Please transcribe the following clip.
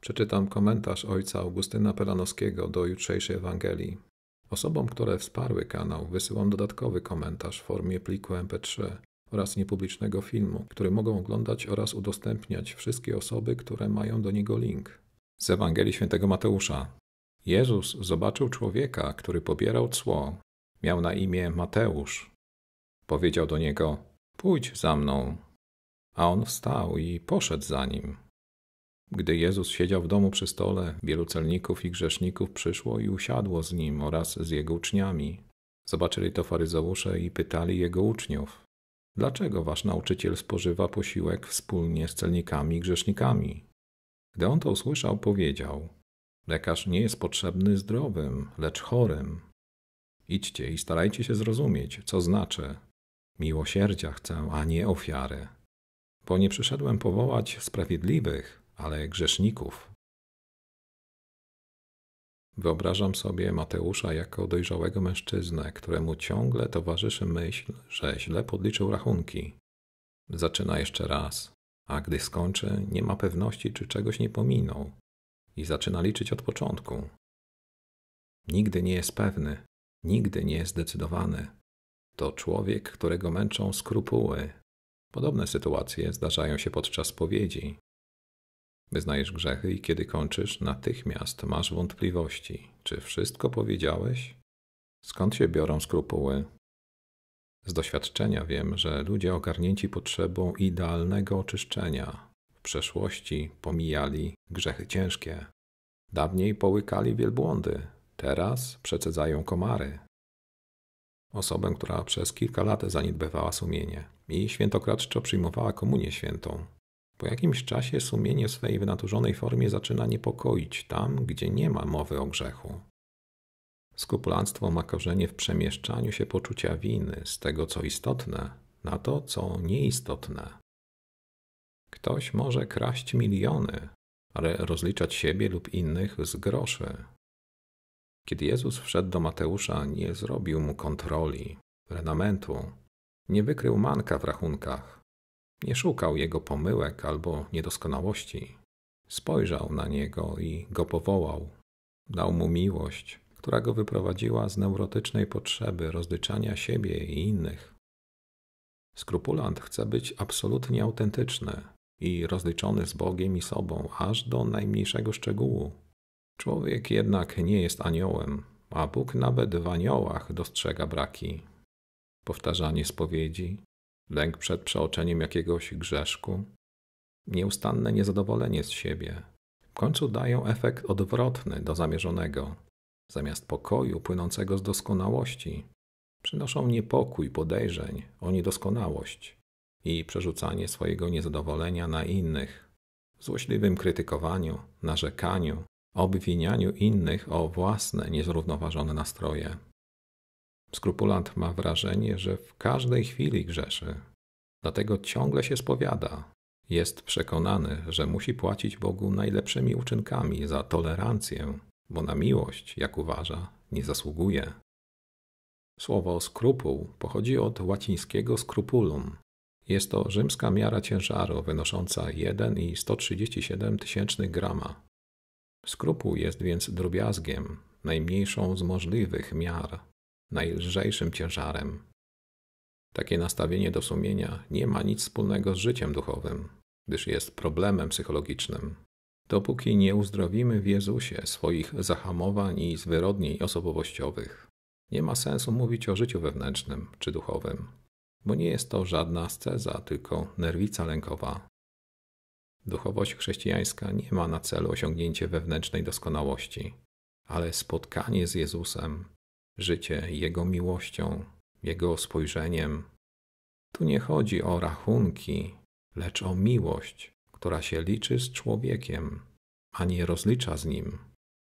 Przeczytam komentarz ojca Augustyna Pelanowskiego do jutrzejszej Ewangelii. Osobom, które wsparły kanał, wysyłam dodatkowy komentarz w formie pliku MP3 oraz niepublicznego filmu, który mogą oglądać oraz udostępniać wszystkie osoby, które mają do niego link. Z Ewangelii Świętego Mateusza. Jezus zobaczył człowieka, który pobierał cło. Miał na imię Mateusz. Powiedział do niego: Pójdź za mną. A on wstał i poszedł za nim. Gdy Jezus siedział w domu przy stole, wielu celników i grzeszników przyszło i usiadło z nim oraz z jego uczniami. Zobaczyli to faryzeusze i pytali jego uczniów: Dlaczego wasz nauczyciel spożywa posiłek wspólnie z celnikami i grzesznikami? Gdy on to usłyszał, powiedział: Lekarz nie jest potrzebny zdrowym, lecz chorym. Idźcie i starajcie się zrozumieć, co znaczy: Miłosierdzia chcę, a nie ofiary. Bo nie przyszedłem powołać sprawiedliwych, ale grzeszników. Wyobrażam sobie Mateusza jako dojrzałego mężczyznę, któremu ciągle towarzyszy myśl, że źle podliczył rachunki. Zaczyna jeszcze raz, a gdy skończy, nie ma pewności, czy czegoś nie pominął i zaczyna liczyć od początku. Nigdy nie jest pewny, nigdy nie jest zdecydowany. To człowiek, którego męczą skrupuły. Podobne sytuacje zdarzają się podczas powiedzi. Wyznajesz grzechy i kiedy kończysz, natychmiast masz wątpliwości. Czy wszystko powiedziałeś? Skąd się biorą skrupuły? Z doświadczenia wiem, że ludzie ogarnięci potrzebą idealnego oczyszczenia w przeszłości pomijali grzechy ciężkie. Dawniej połykali wielbłądy, teraz przecedzają komary. Osobę, która przez kilka lat zaniedbywała sumienie i świętokradczo przyjmowała komunię świętą, po jakimś czasie sumienie swej wynaturzonej formie zaczyna niepokoić tam, gdzie nie ma mowy o grzechu. Skrupulanstwo ma korzenie w przemieszczaniu się poczucia winy z tego, co istotne, na to, co nieistotne. Ktoś może kraść miliony, ale rozliczać siebie lub innych z groszy. Kiedy Jezus wszedł do Mateusza, nie zrobił mu kontroli, renamentu, nie wykrył manka w rachunkach, nie szukał jego pomyłek albo niedoskonałości. Spojrzał na niego i go powołał. Dał mu miłość, która go wyprowadziła z neurotycznej potrzeby rozdyczania siebie i innych. Skrupulant chce być absolutnie autentyczny i rozliczony z Bogiem i sobą, aż do najmniejszego szczegółu. Człowiek jednak nie jest aniołem, a Bóg nawet w aniołach dostrzega braki. Powtarzanie spowiedzi, lęk przed przeoczeniem jakiegoś grzeszku, nieustanne niezadowolenie z siebie. W końcu dają efekt odwrotny do zamierzonego. Zamiast pokoju płynącego z doskonałości, przynoszą niepokój, podejrzeń o niedoskonałość i przerzucanie swojego niezadowolenia na innych, w złośliwym krytykowaniu, narzekaniu, obwinianiu innych o własne niezrównoważone nastroje. Skrupulant ma wrażenie, że w każdej chwili grzeszy, dlatego ciągle się spowiada. Jest przekonany, że musi płacić Bogu najlepszymi uczynkami za tolerancję, bo na miłość, jak uważa, nie zasługuje. Słowo skrupuł pochodzi od łacińskiego scrupulum. Jest to rzymska miara ciężaru wynosząca 1,137 tysięcznych grama. Skrupuł jest więc drobiazgiem, najmniejszą z możliwych miar, najlżejszym ciężarem. Takie nastawienie do sumienia nie ma nic wspólnego z życiem duchowym, gdyż jest problemem psychologicznym. Dopóki nie uzdrowimy w Jezusie swoich zahamowań i zwyrodnień osobowościowych, nie ma sensu mówić o życiu wewnętrznym czy duchowym, bo nie jest to żadna asceza, tylko nerwica lękowa. Duchowość chrześcijańska nie ma na celu osiągnięcie wewnętrznej doskonałości, ale spotkanie z Jezusem życie Jego miłością, Jego spojrzeniem. Tu nie chodzi o rachunki, lecz o miłość, która się liczy z człowiekiem, a nie rozlicza z nim.